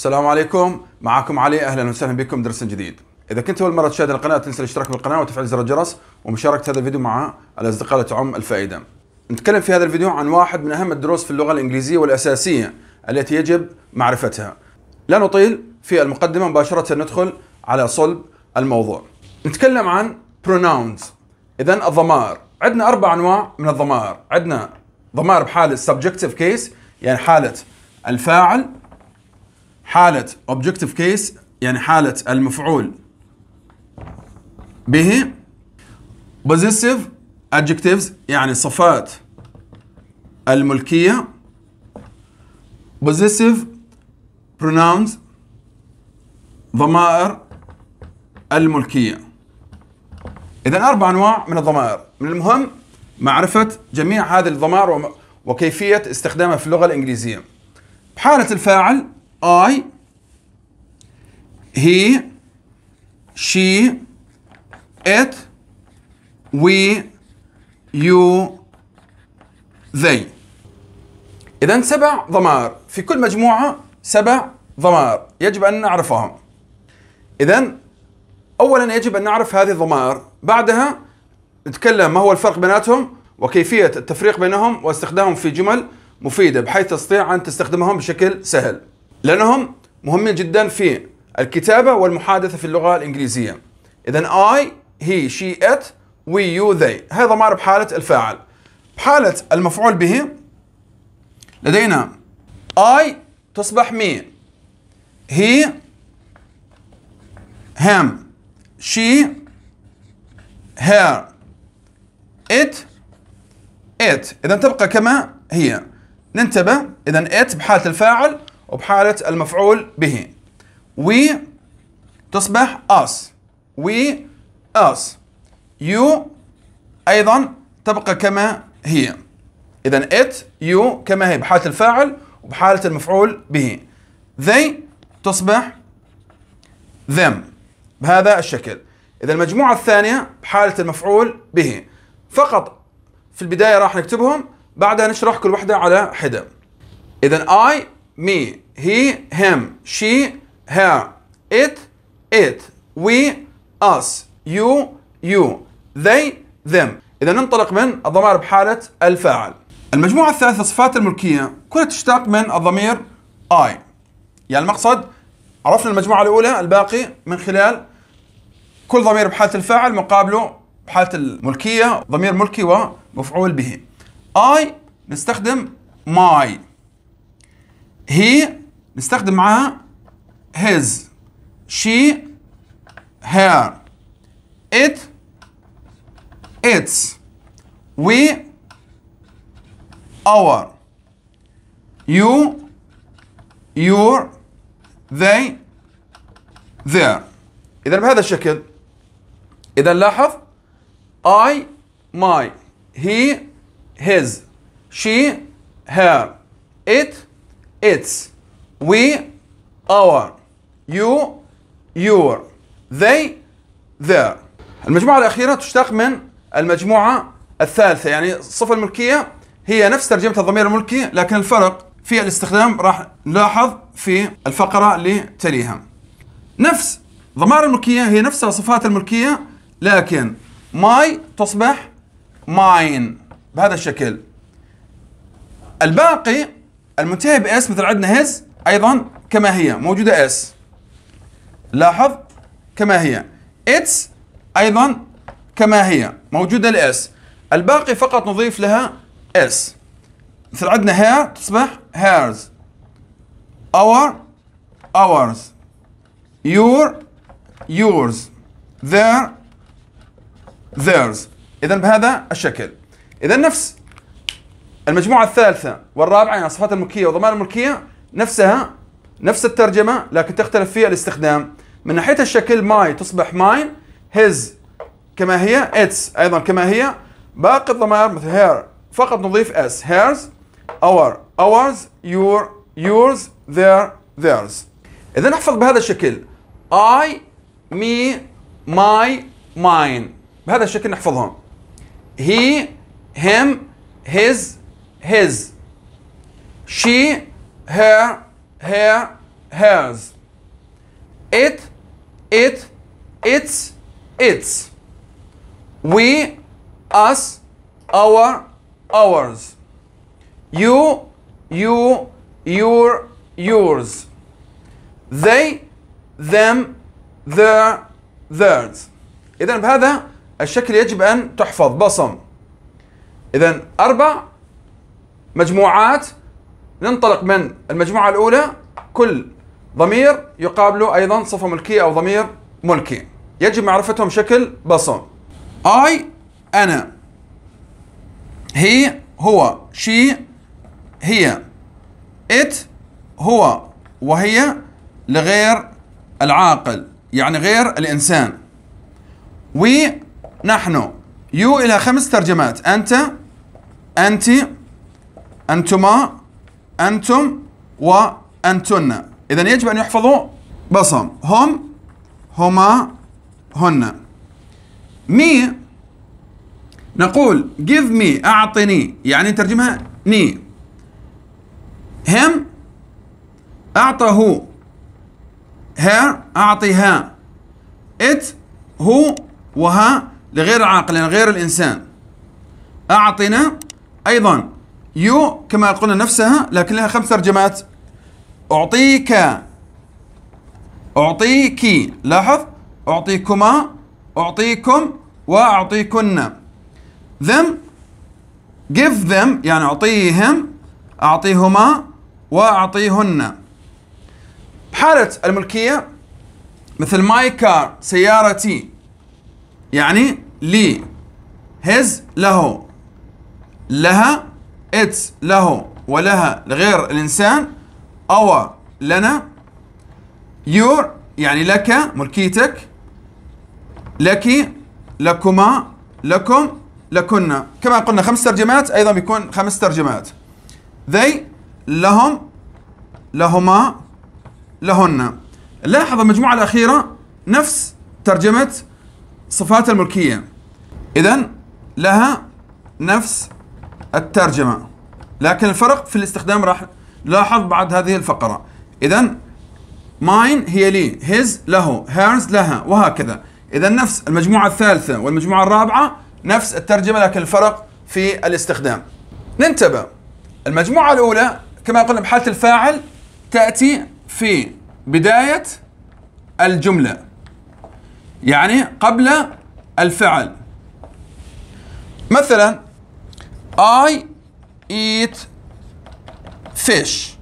السلام عليكم معكم علي اهلا وسهلا بكم درس جديد اذا كنت اول مره تشاهد القناه لا تنسى الاشتراك بالقناه وتفعيل زر الجرس ومشاركه هذا الفيديو مع الاصدقاء لتعم الفائده نتكلم في هذا الفيديو عن واحد من اهم الدروس في اللغه الانجليزيه والاساسيه التي يجب معرفتها لا نطيل في المقدمه مباشره ندخل على صلب الموضوع نتكلم عن pronouns اذا الضمائر عندنا اربع انواع من الضمائر عندنا ضمائر بحاله subjective case يعني حاله الفاعل حالة objective case يعني حالة المفعول به possessive adjectives يعني صفات الملكية possessive pronouns ضمائر الملكية إذا أربع أنواع من الضمائر من المهم معرفة جميع هذه الضمائر وكيفية استخدامها في اللغة الإنجليزية بحالة الفاعل I he she it we you they إذا سبع ضمائر في كل مجموعة سبع ضمائر يجب أن نعرفهم إذا أولا يجب أن نعرف هذه الضمائر بعدها نتكلم ما هو الفرق بيناتهم وكيفية التفريق بينهم واستخدامهم في جمل مفيدة بحيث تستطيع أن تستخدمهم بشكل سهل لانهم مهمين جدا في الكتابه والمحادثه في اللغه الانجليزيه اذا اي هي شي ات وي يو ذي هذا ما بحاله الفاعل بحاله المفعول به لدينا اي تصبح مي هي هم she her it it اذا تبقى كما هي ننتبه اذا it بحاله الفاعل وبحالة المفعول به we تصبح us we us you أيضا تبقى كما هي إذا it you كما هي بحالة الفاعل وبحالة المفعول به they تصبح them بهذا الشكل إذا المجموعة الثانية بحالة المفعول به فقط في البداية راح نكتبهم بعدها نشرح كل واحدة على حدة إذا I me, he, him, she, her, it, it, we, us, you, you, they, them. إذا ننطلق من الضمائر بحالة الفاعل. المجموعة الثالثة صفات الملكية كلها تشتق من الضمير I. يعني المقصد عرفنا المجموعة الأولى الباقي من خلال كل ضمير بحالة الفاعل مقابله بحالة الملكية ضمير ملكي ومفعول به. I نستخدم my هي نستخدم معاها his she her it its we our you your they their إذا بهذا الشكل إذا لاحظ I my he his she her it It's we, our, you, your, they, their. المجموعة الأخيرة تشتق من المجموعة الثالثة يعني صفة الملكية هي نفس ترجمة الضمير الملكي لكن الفرق في الاستخدام راح نلاحظ في الفقرة اللي تليها نفس ضمائر الملكية هي نفسها صفات الملكية لكن ماي تصبح ماين بهذا الشكل الباقي المنتهي باس مثل عندنا هز ايضا كما هي موجوده اس لاحظ كما هي اتس ايضا كما هي موجوده الاس الباقي فقط نضيف لها اس مثل عندنا هير تصبح هيرز اور اورز يور يورز ذير ذيرز اذا بهذا الشكل اذا نفس المجموعة الثالثة والرابعة يعني الصفات الملكية وضمان الملكية نفسها نفس الترجمة لكن تختلف فيها الاستخدام من ناحية الشكل ماي تصبح ماين هيز كما هي اتس أيضا كما هي باقي الضمائر مثل هير فقط نضيف اس هيرز اور اورز يور يورز ذير ذيرز إذا نحفظ بهذا الشكل اي مي ماي ماين بهذا الشكل نحفظهم هي هيم هيز his she her her hers it it its its we us our ours you you your yours they them their theirs اذا بهذا الشكل يجب ان تحفظ بصم اذا اربع مجموعات ننطلق من المجموعة الأولى كل ضمير يقابله أيضا صفة ملكية أو ضمير ملكي يجب معرفتهم بشكل بسيط I أنا هي هو شي هي ات هو وهي لغير العاقل يعني غير الإنسان وي نحن يو إلى خمس ترجمات أنت أنت أنتما أنتم وأنتن إذا يجب أن يحفظوا بصم هم هما هن مي نقول give me أعطني يعني ترجمها ني هم أعطه ها اعطيها ات هو وها لغير عاقل يعني غير الإنسان أعطنا أيضا يو كما قلنا نفسها لكن لها خمس ترجمات أعطيك أعطيك لاحظ أعطيكما أعطيكم وأعطيكن them give them يعني أعطيهم أعطيهما وأعطيهن بحالة الملكية مثل my car سيارتي يعني لي his له لها اتس له ولها لغير الإنسان our لنا يور يعني لك ملكيتك لك لكما لكم لكنا كما قلنا خمس ترجمات أيضا بيكون خمس ترجمات they لهم لهما لهن لاحظ المجموعة الأخيرة نفس ترجمة صفات الملكية إذا لها نفس الترجمة لكن الفرق في الاستخدام راح لاحظ بعد هذه الفقرة إذا ماين هي لي هيز له هيرز لها وهكذا إذا نفس المجموعة الثالثة والمجموعة الرابعة نفس الترجمة لكن الفرق في الاستخدام ننتبه المجموعة الأولى كما قلنا بحالة الفاعل تأتي في بداية الجملة يعني قبل الفعل مثلا I eat fish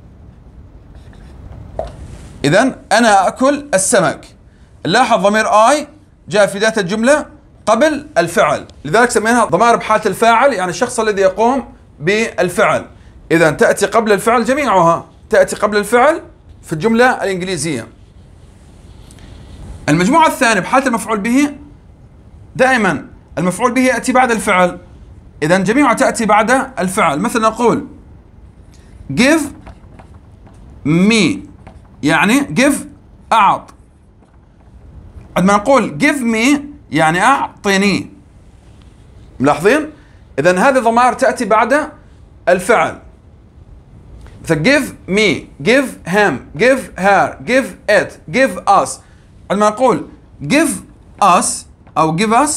إذا أنا أكل السمك لاحظ ضمير I جاء في ذات الجملة قبل الفعل لذلك سميناها ضمائر بحالة الفاعل يعني الشخص الذي يقوم بالفعل إذا تأتي قبل الفعل جميعها تأتي قبل الفعل في الجملة الإنجليزية المجموعة الثانية بحالة المفعول به دائما المفعول به يأتي بعد الفعل إذا جميعها تأتي بعد الفعل مثل نقول give me يعني give أعط عندما نقول give me يعني أعطني ملاحظين؟ إذا هذه الضمائر تأتي بعد الفعل مثل give me, give him, give her, give it, give us عندما نقول give us أو give us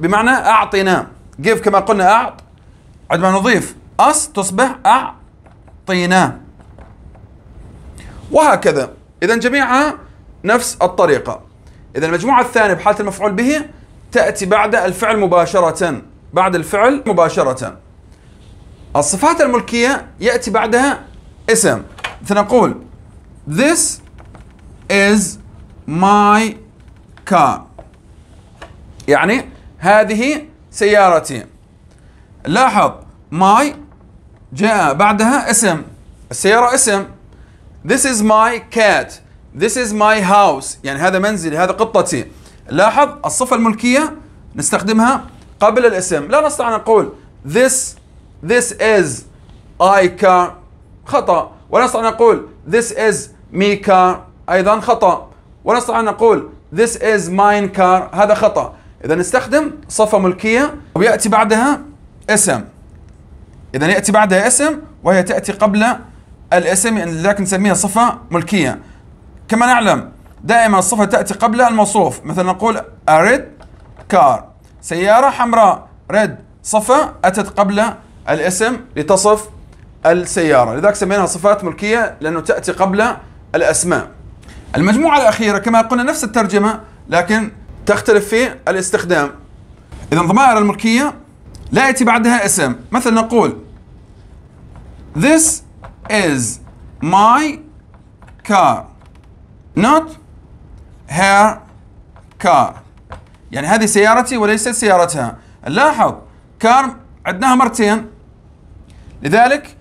بمعنى أعطنا جيف كما قلنا أعط عندما نضيف أس تصبح أعطينا وهكذا إذا جميعها نفس الطريقة إذا المجموعة الثانية بحالة المفعول به تأتي بعد الفعل مباشرة بعد الفعل مباشرة الصفات الملكية يأتي بعدها اسم فنقول This is my car يعني هذه سيارتي لاحظ ماي جاء بعدها اسم السيارة اسم This is my cat This is my house يعني هذا منزلي هذا قطتي لاحظ الصفة الملكية نستخدمها قبل الاسم لا نستطيع أن نقول This This is I car خطأ ولا نستطيع أن نقول This is me car أيضا خطأ ولا نستطيع أن نقول This is mine car هذا خطأ إذا نستخدم صفة ملكية ويأتي بعدها اسم إذا يأتي بعدها اسم وهي تأتي قبل الاسم يعني لذلك نسميها صفة ملكية كما نعلم دائما الصفة تأتي قبل الموصوف مثلا نقول أريد كار سيارة حمراء ريد صفة أتت قبل الاسم لتصف السيارة لذلك سميناها صفات ملكية لأنه تأتي قبل الأسماء المجموعة الأخيرة كما قلنا نفس الترجمة لكن تختلف في الاستخدام إذا ضمائر الملكية لا يأتي بعدها اسم مثلا نقول This is my car not her car يعني هذه سيارتي وليست سيارتها نلاحظ كار عدناها مرتين لذلك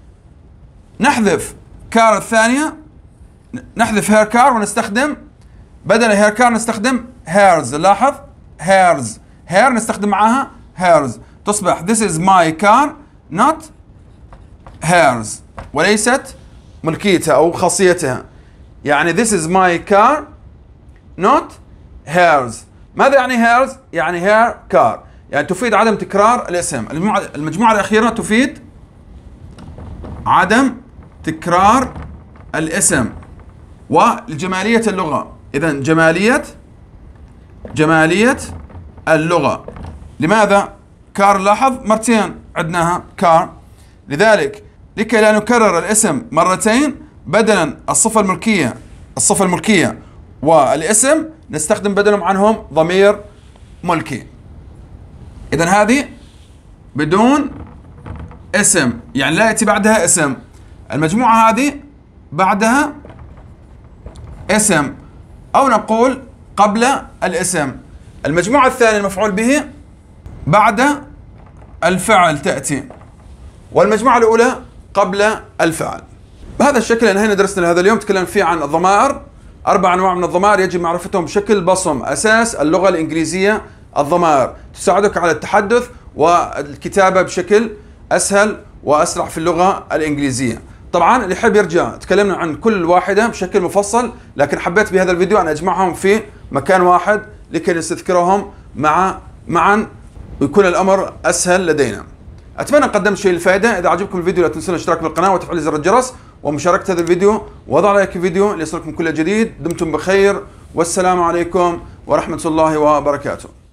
نحذف كار الثانية نحذف هير كار ونستخدم بدل هير كار نستخدم هيرز لاحظ هيرز هير نستخدم معاها هيرز تصبح this is my car not hers وليست ملكيتها أو خاصيتها يعني this is my car not hers ماذا يعني hers؟ يعني her car يعني تفيد عدم تكرار الاسم المجموعة, الأخيرة تفيد عدم تكرار الاسم ولجماليه اللغة إذا جمالية جمالية اللغة لماذا كار لاحظ مرتين عدناها كار لذلك لكي لا نكرر الاسم مرتين بدلا الصفة الملكية الصفة الملكية والاسم نستخدم بدلهم عنهم ضمير ملكي إذا هذه بدون اسم يعني لا يأتي بعدها اسم المجموعة هذه بعدها اسم أو نقول قبل الاسم المجموعة الثانية المفعول به بعد الفعل تأتي والمجموعة الأولى قبل الفعل بهذا الشكل انهينا درسنا لهذا اليوم تكلمنا فيه عن الضمائر أربع أنواع من الضمائر يجب معرفتهم بشكل بصم أساس اللغة الإنجليزية الضمائر تساعدك على التحدث والكتابة بشكل أسهل وأسرع في اللغة الإنجليزية طبعا اللي يحب يرجع تكلمنا عن كل واحدة بشكل مفصل لكن حبيت بهذا الفيديو أن أجمعهم في مكان واحد لكي نستذكرهم مع معا ويكون الامر اسهل لدينا. اتمنى قدمت شيء الفائده، اذا عجبكم الفيديو لا تنسون الاشتراك بالقناه وتفعيل زر الجرس ومشاركه هذا الفيديو وضع لايك الفيديو ليصلكم كل جديد، دمتم بخير والسلام عليكم ورحمه الله وبركاته.